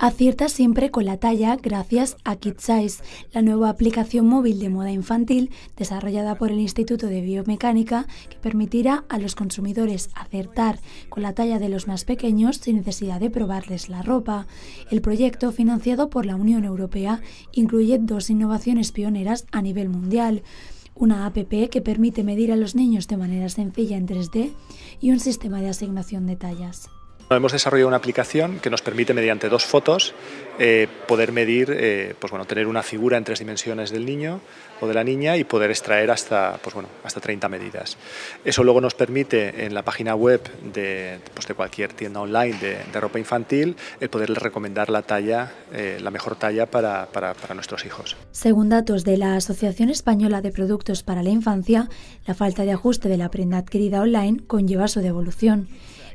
Acierta siempre con la talla gracias a Size, la nueva aplicación móvil de moda infantil desarrollada por el Instituto de Biomecánica que permitirá a los consumidores acertar con la talla de los más pequeños sin necesidad de probarles la ropa. El proyecto, financiado por la Unión Europea, incluye dos innovaciones pioneras a nivel mundial una APP que permite medir a los niños de manera sencilla en 3D y un sistema de asignación de tallas. Hemos desarrollado una aplicación que nos permite, mediante dos fotos, eh, poder medir, eh, pues bueno, tener una figura en tres dimensiones del niño o de la niña y poder extraer hasta, pues bueno, hasta 30 medidas. Eso luego nos permite en la página web de, pues cualquier tienda online de, ropa infantil el poderles recomendar la talla, eh, la mejor talla para, para nuestros hijos. Según datos de la Asociación Española de Productos para la Infancia, la falta de ajuste de la prenda adquirida online conlleva su devolución.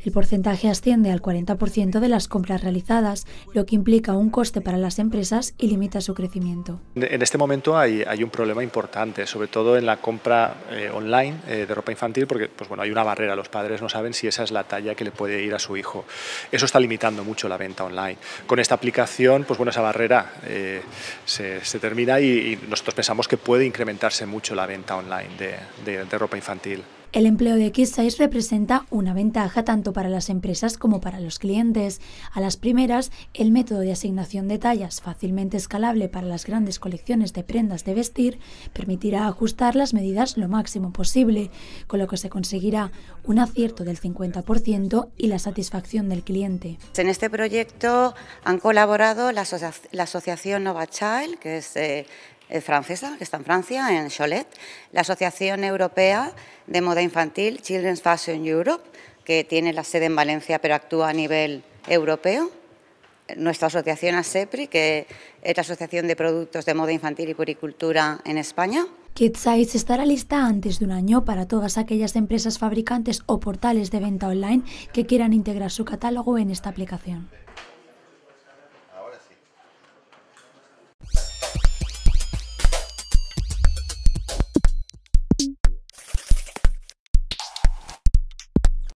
El porcentaje asciende al 40% de las compras realizadas, lo que implica un coste para las empresas y limita su crecimiento. En este momento hay, un problema importante, sobre todo en la compra eh, online eh, de ropa infantil, porque pues, bueno, hay una barrera, los padres no saben si esa es la talla que le puede ir a su hijo. Eso está limitando mucho la venta online. Con esta aplicación, pues bueno, esa barrera eh, se, termina y, nosotros pensamos que puede incrementarse mucho la venta online de ropa infantil. El empleo de X6 representa una ventaja tanto para las empresas como para los clientes. A las primeras, el método de asignación de tallas, fácilmente escalable para las grandes colecciones de prendas de vestir, permitirá ajustar las medidas lo máximo posible, con lo que se conseguirá un acierto del 50% y la satisfacción del cliente. En este proyecto han colaborado la, Asociación Nova Child, que es eh, eh, francesa, que está en Francia, en Cholet, la Asociación Europea de Moda Infantil, Children's Fashion Europe, que tiene la sede en Valencia pero actúa a nivel europeo, nuestra asociación ASEPRI, que es la Asociación de Productos de Moda Infantil y Puricultura en España. Kidsize estará lista antes de un año para todas aquellas empresas fabricantes o portales de venta online que quieran integrar su catálogo en esta aplicación.